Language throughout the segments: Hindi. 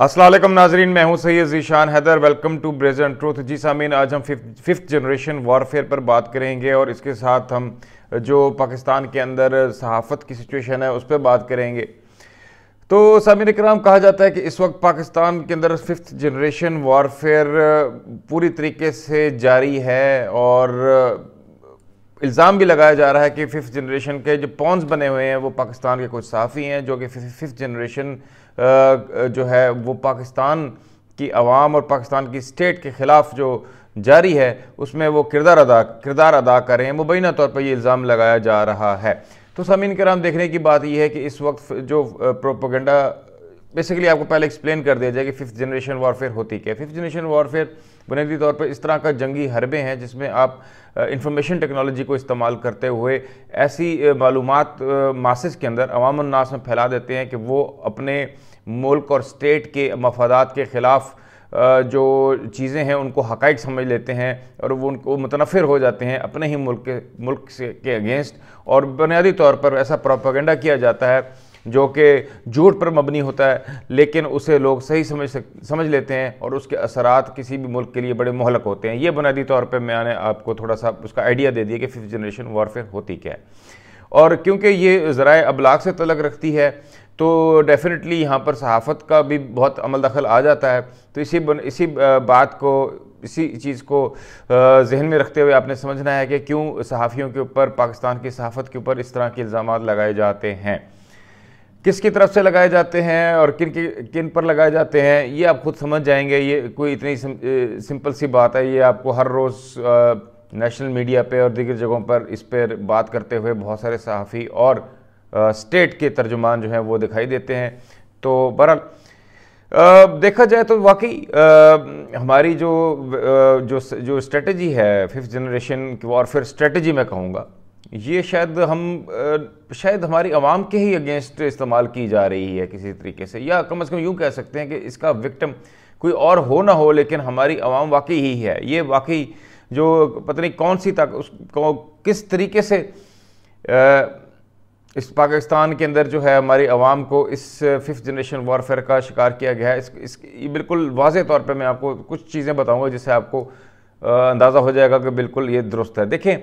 असलम नाजरीन मैं हूँ Syed Zeeshan Haider welcome to brazen truth जी सामीन आज हम फिफ्थ फिफ्थ जनरेशन वारफेयर पर बात करेंगे और इसके साथ हम जो पाकिस्तान के अंदर सहाफ़त की सिचुएशन है उस पर बात करेंगे तो सामिन कराम कहा जाता है कि इस वक्त पाकिस्तान के अंदर फिफ्थ जनरेशन वारफेयर पूरी तरीके से जारी है और इल्ज़ाम भी लगाया जा रहा है कि फ़िफ्थ जनरेशन के जो पॉन्स बने हुए हैं वो पाकिस्तान के कुछ साफ़ी हैं जो कि फिफ्थ जनरेशन जो है वो पाकिस्तान की आवाम और पाकिस्तान की स्टेट के ख़िलाफ़ जो जारी है उसमें वो किरदार अदा किरदार अदा कर रहे हैं मुबैना तौर पर ये इल्ज़ाम लगाया जा रहा है तो सामीन कराम देखने की बात यह है कि इस वक्त जो प्रोपोगंडा बेसिकली आपको पहले एक्सप्लेन कर दिया जाए कि फिफ्थ जनरेशन वारफेयर होती क्या है फिफ्थ जनरेशन वारफेयर बुनियादी तौर पर इस तरह का जंगी हरबे हैं जिसमें आप इंफॉर्मेशन टेक्नोलॉजी को इस्तेमाल करते हुए ऐसी मालूम मासिस के अंदर अवामनास में फैला देते हैं कि वो अपने मुल्क और स्टेट के मफादात के ख़िलाफ़ जो चीज़ें हैं उनको हक़ समझ लेते हैं और वो उनको मुतनफ़िर हो जाते हैं अपने ही मुल्क के मुल्क से के अगेंस्ट और बुनियादी तौर पर ऐसा प्रोपागेंडा किया जाता है जो कि झूठ पर मबनी होता है लेकिन उसे लोग सही समझ सक समझ लेते हैं और उसके असरात किसी भी मुल्क के लिए बड़े मोहलक होते हैं ये बुनियादी तौर पर मैंने आपको थोड़ा सा उसका आइडिया दे दिया कि फिफ्थ जनरेशन वारफेयर होती क्या है और क्योंकि ये ज़रा अबलाग से तलक रखती है तो डेफ़िनेटली यहाँ पर सहाफ़त का भी बहुत अमल दखल आ जाता है तो इसी बन, इसी बात को इसी चीज़ को जहन में रखते हुए आपने समझना है कि क्यों सहाफ़ियों के ऊपर पाकिस्तान की सहाफ़त के ऊपर इस तरह के इल्ज़ाम लगाए जाते हैं किसकी तरफ से लगाए जाते हैं और किन किन पर लगाए जाते हैं ये आप खुद समझ जाएंगे ये कोई इतनी सिम, सिंपल सी बात है ये आपको हर रोज़ नेशनल मीडिया पे और दीगर जगहों पर इस पर बात करते हुए बहुत सारे सहाफ़ी और आ, स्टेट के तर्जुमान जो हैं वो दिखाई देते हैं तो बहरहाल देखा जाए तो वाकई हमारी जो आ, जो जो स्ट्रेटजी है फिफ्थ जनरेशन की वॉरफेयर स्ट्रेटजी मैं कहूँगा ये शायद हम शायद हमारी आवाम के ही अगेंस्ट इस्तेमाल की जा रही है किसी तरीके से या कम अज़ कम यूँ कह सकते हैं कि इसका विक्टम कोई और हो ना हो लेकिन हमारी आवाम वाकई ही है ये वाकई जो पता नहीं कौन सी तक उसको किस तरीके से आ, इस पाकिस्तान के अंदर जो है हमारी आवाम को इस फिफ्थ जनरेशन वारफेयर का शिकार किया गया है इस, इस ये बिल्कुल वाज तौर पर मैं आपको कुछ चीज़ें बताऊँगा जिससे आपको अंदाज़ा हो जाएगा कि बिल्कुल ये दुरुस्त है देखें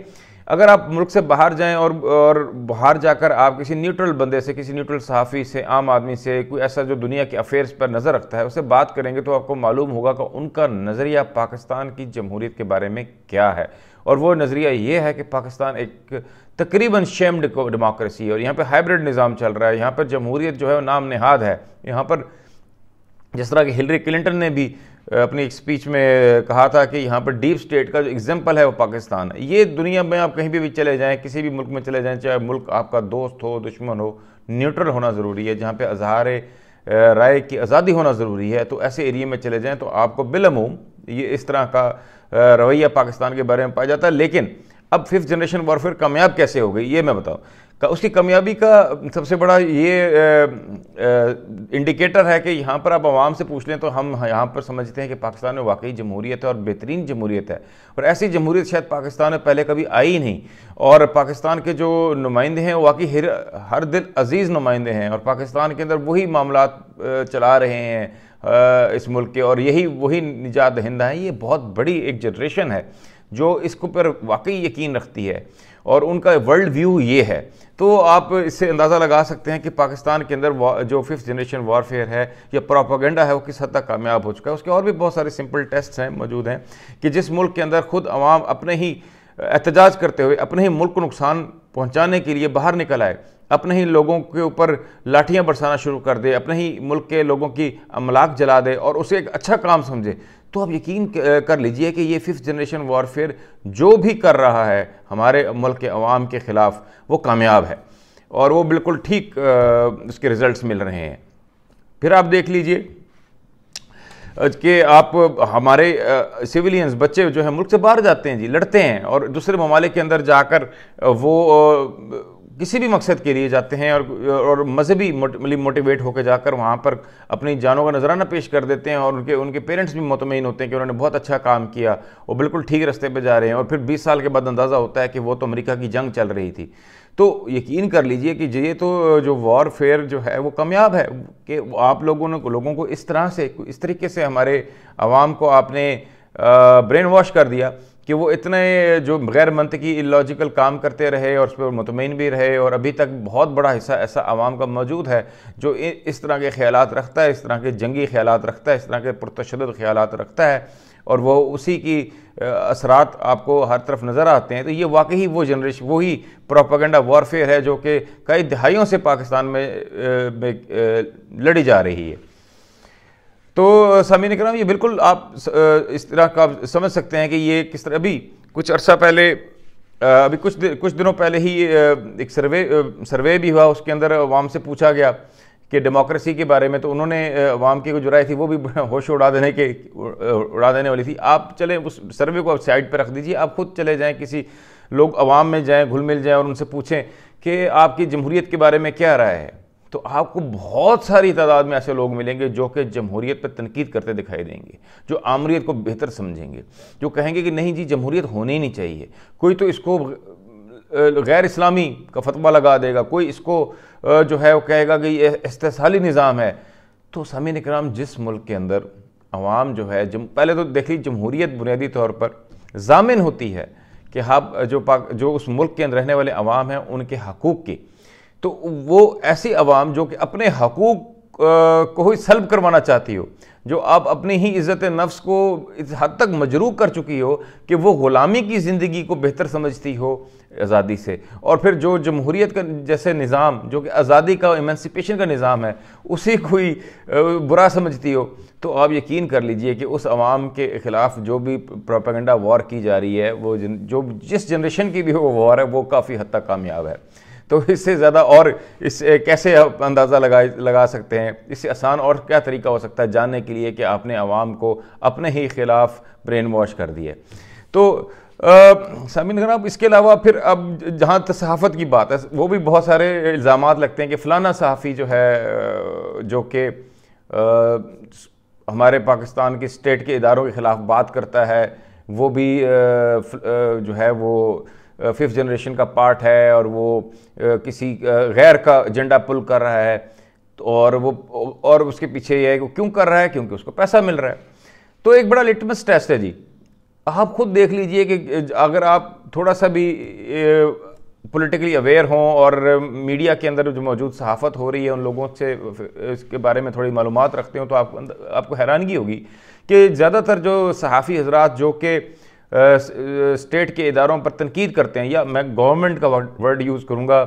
अगर आप मुल्क से बाहर जाएं और और बाहर जाकर आप किसी न्यूट्रल बंदे से किसी न्यूट्रल सहाफ़ी से आम आदमी से कोई ऐसा जो दुनिया के अफेयर्स पर नज़र रखता है उससे बात करेंगे तो आपको मालूम होगा कि उनका नज़रिया पाकिस्तान की जमहूरीत के बारे में क्या है और वो नज़रिया ये है कि पाकिस्तान एक तकरीबन शेम्ड डेमोक्रेसी है और यहाँ पर हाइब्रिड निज़ाम चल रहा है यहाँ पर जमहूरीत जो है वो नाम नहाद है यहाँ पर जिस तरह की हिलरी क्लिंटन ने भी अपनी एक स्पीच में कहा था कि यहाँ पर डीप स्टेट का जो एग्जाम्पल है वो पाकिस्तान है ये दुनिया में आप कहीं भी, भी चले जाएँ किसी भी मुल्क में चले जाएँ चाहे मुल्क आपका दोस्त हो दुश्मन हो न्यूट्रल होना ज़रूरी है जहाँ पर अजहार राय की आज़ादी होना ज़रूरी है तो ऐसे एरिए में चले जाएँ तो आपको बिलमूम ये इस तरह का रवैया पाकिस्तान के बारे में पाया जाता है लेकिन अब फिफ्थ जनरेशन वॉरफेयर कामयाब कैसे हो गई ये मैं बताऊँ का उसकी कामयाबी का सबसे बड़ा ये ए, ए, इंडिकेटर है कि यहाँ पर आप आवाम से पूछ लें तो हम यहाँ पर समझते हैं कि पाकिस्तान में वाकई जमहूरीत है और बेहतरीन जमहूरीत है और ऐसी जमहूरीत शायद पाकिस्तान में पहले कभी आई ही नहीं और पाकिस्तान के जो नुमाइंदे हैं वाकई हर हर दिल अजीज़ नुमाइंदे हैं और पाकिस्तान के अंदर वही मामला चला रहे हैं इस मुल्क के और यही वही निजात दहिंदा है ये बहुत बड़ी एक जनरेशन है जो इसको पर वाकई यकीन रखती है और उनका वर्ल्ड व्यू ये है तो आप इससे अंदाज़ा लगा सकते हैं कि पाकिस्तान के अंदर जो फिफ्थ जनरेशन वारफेयर है या प्रोपागेंडा है वो किस हद तक कामयाब हो चुका है उसके और भी बहुत सारे सिंपल टेस्ट हैं मौजूद हैं कि जिस मुल्क के अंदर खुद आवाम अपने ही एहतजाज करते हुए अपने ही मुल्क को नुकसान पहुँचाने के लिए बाहर निकल आए अपने ही लोगों के ऊपर लाठियां बरसाना शुरू कर दे अपने ही मुल्क के लोगों की अमलाक जला दे और उसे एक अच्छा काम समझे तो आप यकीन कर लीजिए कि ये फिफ्थ जनरेशन वॉरफेयर जो भी कर रहा है हमारे मुल्क के अवाम के ख़िलाफ़ वो कामयाब है और वो बिल्कुल ठीक उसके रिज़ल्ट मिल रहे हैं फिर आप देख लीजिए कि आप हमारे सिविलियंस बच्चे जो हैं मुल्क से बाहर जाते हैं जी लड़ते हैं और दूसरे ममालिक के अंदर जाकर वो किसी भी मकसद के लिए जाते हैं और और मजहबी मोटिवेट मतलब होकर जाकर वहाँ पर अपनी जानों का नजराना पेश कर देते हैं और उनके उनके पेरेंट्स भी मुतमिन होते हैं कि उन्होंने बहुत अच्छा काम किया वो बिल्कुल ठीक रास्ते पर जा रहे हैं और फिर 20 साल के बाद अंदाज़ा होता है कि वो तो अमेरिका की जंग चल रही थी तो यकीन कर लीजिए कि ये तो जो वॉरफेयर जो है वो कामयाब है कि आप लोगों ने लोगों को इस तरह से इस तरीके से हमारे आवाम को आपने ब्रेन वॉश कर दिया कि वो इतने जो गैर मंतकी इलॉजिकल काम करते रहे और उस पर मुतमिन भी रहे और अभी तक बहुत बड़ा हिस्सा ऐसा आवाम का मौजूद है जो इस तरह के ख्याल रखता है इस तरह के जंगी ख्याल रखता है इस तरह के पुरतशद ख्याल रखता है और वो उसी की असरात आपको हर तरफ नज़र आते हैं तो ये वाकई वो जनरेशन वही प्रोपागेंडा वॉरफेयर है जो कि कई दहाइयों से पाकिस्तान में, में लड़ी जा रही है तो सामीन कराम ये बिल्कुल आप इस तरह का समझ सकते हैं कि ये किस तरह अभी कुछ अर्सा पहले अभी कुछ दि, कुछ दिनों पहले ही एक सर्वे सर्वे भी हुआ उसके अंदर अवाम से पूछा गया कि डेमोक्रेसी के बारे में तो उन्होंने अवाम की जो राय थी वो भी होश उड़ा देने के उड़ा देने वाली थी आप चले उस सर्वे को आप साइड पर रख दीजिए आप खुद चले जाएँ किसी लोग अवाम में जाएँ घुल मिल जाएँ और उनसे पूछें कि आपकी जमहूरीत के बारे में क्या राय है तो आपको बहुत सारी तादाद में ऐसे लोग मिलेंगे जो कि जमहूरीत पर तनकीद करते दिखाई देंगे जो आमरीत को बेहतर समझेंगे जो कहेंगे कि नहीं जी जमहूरीत होनी ही नहीं चाहिए कोई तो इसको गैर इस्लामी का फतवा लगा देगा कोई इसको जो है वो कहेगा कि ये इस्तेसाली निज़ाम है तो सामिन निकराम जिस मुल्क के अंदर आवाम जो है जम पहले तो देखिए जमहूरीत बुनियादी तौर पर जामिन होती है कि हाँ जो पाक जो उस मुल्क के अंदर रहने वाले अवाम हैं उनके हकूक़ की तो वो ऐसी आवाम जो कि अपने हकूक़ को ही सल्ब करवाना चाहती हो जो आप अपनी ही इज़्ज़त नफ्स को इस हद तक मजरूक कर चुकी हो कि वो ग़ुलामी की ज़िंदगी को बेहतर समझती हो आज़ादी से और फिर जो जमहूरीत का जैसे निज़ाम जो कि आज़ादी का इमेंसिपेशन का निज़ाम है उसी कोई बुरा समझती हो तो आप यकीन कर लीजिए कि उस आवाम के ख़िलाफ़ जो भी प्रोपागेंडा वॉर की जा रही है वो जो जिस जनरेशन की भी वो वॉर है वो काफ़ी हद तक कामयाब है तो इससे ज़्यादा और इस कैसे अंदाज़ा लगा लगा सकते हैं इससे आसान और क्या तरीका हो सकता है जानने के लिए कि आपने आवाम को अपने ही खिलाफ ब्रेन वॉश कर दिए तो सामिन खराब इसके अलावा फिर अब जहाँ सहाफ़त की बात है वो भी बहुत सारे इल्ज़ाम लगते हैं कि फ़लाना सहाफ़ी जो है जो कि हमारे पाकिस्तान के स्टेट के इदारों के ख़िलाफ़ बात करता है वो भी आ, फ, आ, जो है वो फिफ्थ जनरेशन का पार्ट है और वो किसी गैर का एजेंडा पुल कर रहा है तो और वो और उसके पीछे ये है कि क्यों कर रहा है क्योंकि उसको पैसा मिल रहा है तो एक बड़ा लिटमस टेस्ट है जी आप खुद देख लीजिए कि अगर आप थोड़ा सा भी पॉलिटिकली अवेयर हों और मीडिया के अंदर जो मौजूद सहाफत हो रही है उन लोगों से इसके बारे में थोड़ी मालूम रखते हो तो आप, आपको हैरानगी होगी कि ज़्यादातर जो सहाफ़ी हजरात जो कि स्टेट के इदारों पर तनकीद करते हैं या मैं गवर्नमेंट का वर्ड यूज़ करूँगा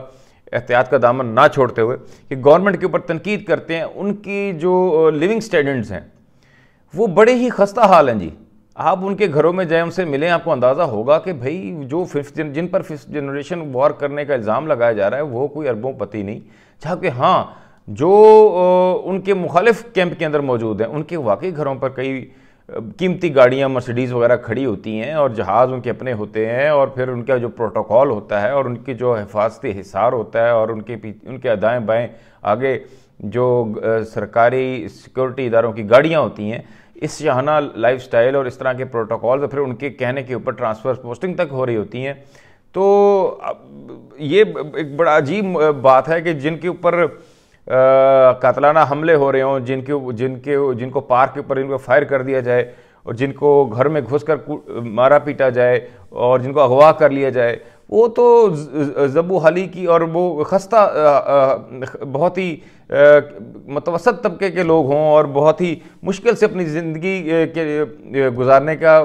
एहतियात का दामन ना छोड़ते हुए कि गवर्नमेंट के ऊपर तनकीद करते हैं उनकी जो लिविंग स्टैंडर्ड्स हैं वो बड़े ही खस्ता हाल हैं जी आप उनके घरों में जाए उनसे मिलें आपको अंदाज़ा होगा कि भाई जो फिफ्थ जिन, जिन पर फिफ्थ जनरेशन वॉर करने का इल्ज़ाम लगाया जा रहा है वो कोई अरबों पति नहीं के हाँ जो उनके मुखालिफ कैंप के अंदर मौजूद हैं उनके वाकई घरों पर कई कीमती गाड़ियाँ मर्सिडीज़ वगैरह खड़ी होती हैं और जहाज़ उनके अपने होते हैं और फिर उनका जो प्रोटोकॉल होता है और उनकी जो हिफाजती हिसार होता है और उनके उनके अदाएँ बाएँ आगे जो सरकारी सिक्योरिटी इदारों की गाड़ियाँ होती हैं इस शहाना स्टाइल और इस तरह के प्रोटोकॉल तो फिर उनके कहने के ऊपर ट्रांसफ़र पोस्टिंग तक हो रही होती हैं तो ये एक बड़ा अजीब बात है कि जिनके ऊपर कातलाना हमले हो रहे हों जिनके जिनके जिनको पार्क के ऊपर इनको फायर कर दिया जाए और जिनको घर में घुस कर मारा पीटा जाए और जिनको अगवा कर लिया जाए वो तो जबू हली की और वो खस्ता बहुत ही मतवसत तबके के लोग हों और बहुत ही मुश्किल से अपनी ज़िंदगी के गुजारने का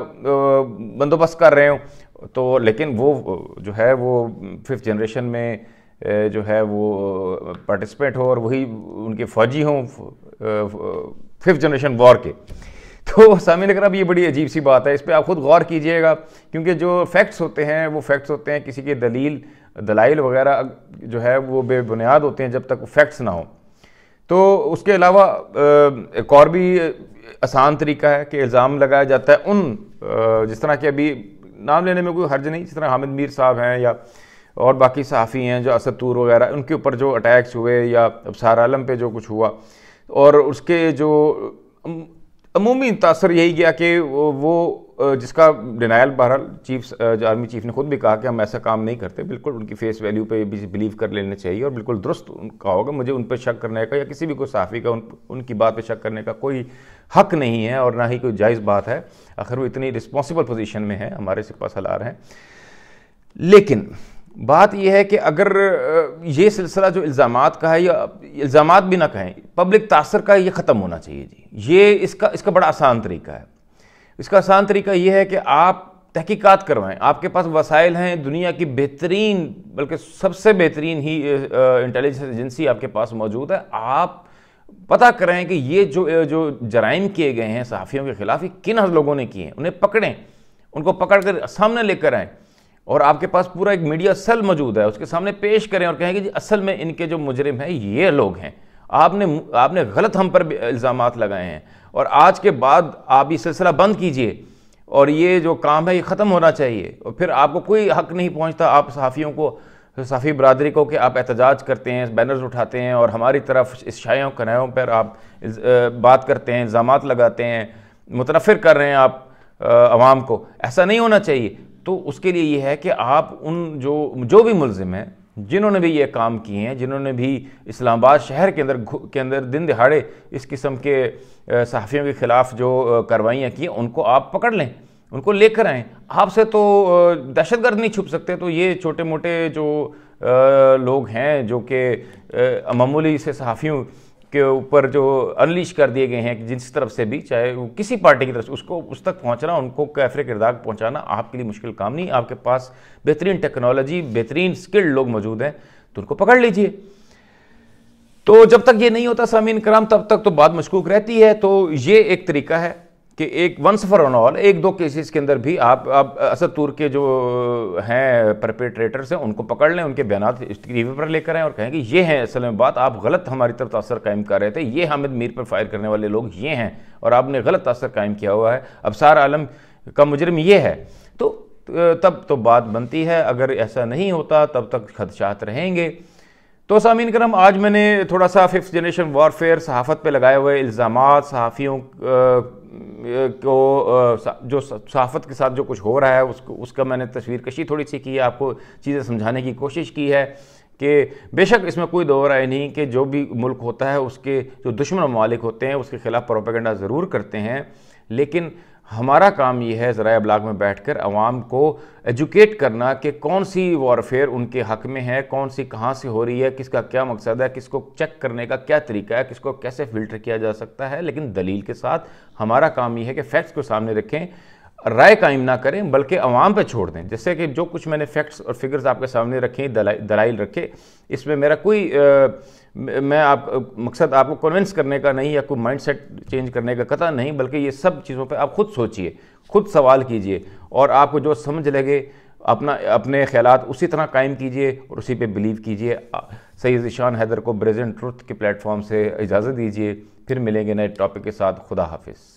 बंदोबस्त कर रहे हों तो लेकिन वो जो है वो फिफ्थ जनरेशन में जो है वो पार्टिसिपेट हो और वही उनके फ़ौजी हों फिफ्थ जनरेशन वॉर के तो सामिन अगर ये बड़ी अजीब सी बात है इस पर आप ख़ुद गौर कीजिएगा क्योंकि जो फैक्ट्स होते हैं वो फैक्ट्स होते हैं किसी के दलील दलाइल वगैरह जो है वो बेबुनियाद होते हैं जब तक वो फैक्ट्स ना हों तो उसके अलावा एक और भी आसान तरीका है कि इल्ज़ाम लगाया जाता है उन जिस तरह के अभी नाम लेने में कोई हर्ज नहीं जिस तरह हामिद मीर साहब हैं या और बाकी सहाफ़ी हैं जो असतूर वगैरह उनके ऊपर जो अटैक्स हुए या अबसार आलम पे जो कुछ हुआ और उसके जो अमूमी तासर यही गया कि वो जिसका डिनाइल बहरहाल चीफ आर्मी चीफ ने खुद भी कहा कि हम ऐसा काम नहीं करते बिल्कुल उनकी फेस वैल्यू पे भी बिलीव कर लेना चाहिए और बिल्कुल दुरुस्त उनका होगा मुझे उन पर शक करने का या किसी भी कोई साफ़ी का उन उनकी बात पे शक करने का कोई हक नहीं है और ना ही कोई जायज़ बात है आखिर वो इतनी रिस्पॉन्सिबल पोजीशन में है हमारे सिपा सलार हैं लेकिन बात यह है कि अगर ये सिलसिला जो इल्ज़ाम का है या इल्ज़ाम भी ना कहें पब्लिक तासर का ये ख़त्म होना चाहिए जी ये इसका इसका बड़ा आसान तरीका है इसका आसान तरीका ये है कि आप तहकीकात करवाएं आपके पास वसाइल हैं दुनिया की बेहतरीन बल्कि सबसे बेहतरीन ही इंटेलिजेंस एजेंसी आपके पास मौजूद है आप पता करें कि ये जो जो जराइम किए गए हैं सहाफ़ियों के ख़िलाफ़ ये किन लोगों ने किए हैं उन्हें पकड़ें उनको पकड़ कर सामने लेकर आएँ और आपके पास पूरा एक मीडिया सेल मौजूद है उसके सामने पेश करें और कहें कि जी असल में इनके जो मुजरिम हैं ये लोग हैं आपने आपने गलत हम पर इल्ज़ाम लगाए हैं और आज के बाद आप ये सिलसिला बंद कीजिए और ये जो काम है ये ख़त्म होना चाहिए और फिर आपको कोई हक नहीं पहुंचता आप सहाफ़ियों को सहाफ़ी बरदरी को कि आप एहतजाज करते हैं बैनर्स उठाते हैं और हमारी तरफ इस शायों कनायों पर आप बात करते हैं इल्ज़ाम लगाते हैं मुतनफ़िर कर रहे हैं आप आवाम को ऐसा नहीं होना चाहिए तो उसके लिए ये है कि आप उन जो जो भी मुलजिम हैं जिन्होंने भी ये काम किए हैं जिन्होंने भी इस्लामाबाद शहर के अंदर के अंदर दिन दिहाड़े इस किस्म के सहाफ़ियों के ख़िलाफ़ जो कार्रवाइयाँ की उनको आप पकड़ लें उनको लेकर आएँ आपसे तो दहशत गर्द नहीं छुप सकते तो ये छोटे मोटे जो लोग हैं जो कि मामूली से सहाफ़ियों के ऊपर जो अनलिश कर दिए गए हैं जिस तरफ से भी चाहे वो किसी पार्टी की तरफ से उसको उस तक पहुंचना उनको कैफरे किरदार पहुंचाना आपके लिए मुश्किल काम नहीं आपके पास बेहतरीन टेक्नोलॉजी बेहतरीन स्किल्ड लोग मौजूद हैं तो उनको पकड़ लीजिए तो जब तक ये नहीं होता सामीन कराम तब तक तो बात मशकूक रहती है तो ये एक तरीका है कि एक वंस फॉर ऑन ऑल एक दो केसेस के अंदर भी आप आप तुर के जो हैं परपेट्रेटर्स हैं उनको पकड़ लें उनके बयान टीवी पर लेकर आएँ और कहें कि ये हैं असल में बात आप गलत हमारी तरफ असर कायम कर रहे थे ये हामिद मीर पर फायर करने वाले लोग ये हैं और आपने गलत असर कायम किया हुआ है अबसार आलम का मुजरम ये है तो तब तो बात बनती है अगर ऐसा नहीं होता तब तक खदशात रहेंगे तो सामीन करम आज मैंने थोड़ा सा फिफ्थ जनरेशन वारफेयर सहाफ़त पे लगाए हुए इल्ज़ाम सहाफ़ियों को जो सहाफ़त के साथ जो कुछ हो रहा है उसको उसका मैंने तस्वीर कशी थोड़ी सी की है आपको चीज़ें समझाने की कोशिश की है कि बेशक इसमें कोई दो राय नहीं कि जो भी मुल्क होता है उसके जो दुश्मन ममालिक होते हैं उसके ख़िलाफ़ प्रोपेगेंडा ज़रूर करते हैं लेकिन हमारा काम यह है ज़रा अबलाग में बैठ कर आवाम को एजुकेट करना कि कौन सी वॉरफेयर उनके हक में है कौन सी कहाँ से हो रही है किसका क्या मकसद है किसको चेक करने का क्या तरीका है किसको कैसे फ़िल्टर किया जा सकता है लेकिन दलील के साथ हमारा काम यह है कि फ़ैक्ट्स को सामने रखें राय कायम ना करें बल्कि अवाम पर छोड़ दें जैसे कि जो कुछ मैंने फैक्ट्स और फिगर्स आपके सामने रखे दलाइल रखे इसमें मेरा कोई आ, मैं आप मकसद आपको कन्विंस करने का नहीं या कोई माइंडसेट चेंज करने का कथा नहीं बल्कि ये सब चीज़ों पे आप खुद सोचिए खुद सवाल कीजिए और आपको जो समझ लगे अपना अपने ख्याल उसी तरह कायम कीजिए और उसी पे बिलीव कीजिए सैद ईशान हैदर को ब्रेजेंट ट्रुथ के प्लेटफॉर्म से इजाज़त दीजिए फिर मिलेंगे नए टॉपिक के साथ खुदा हाफिज़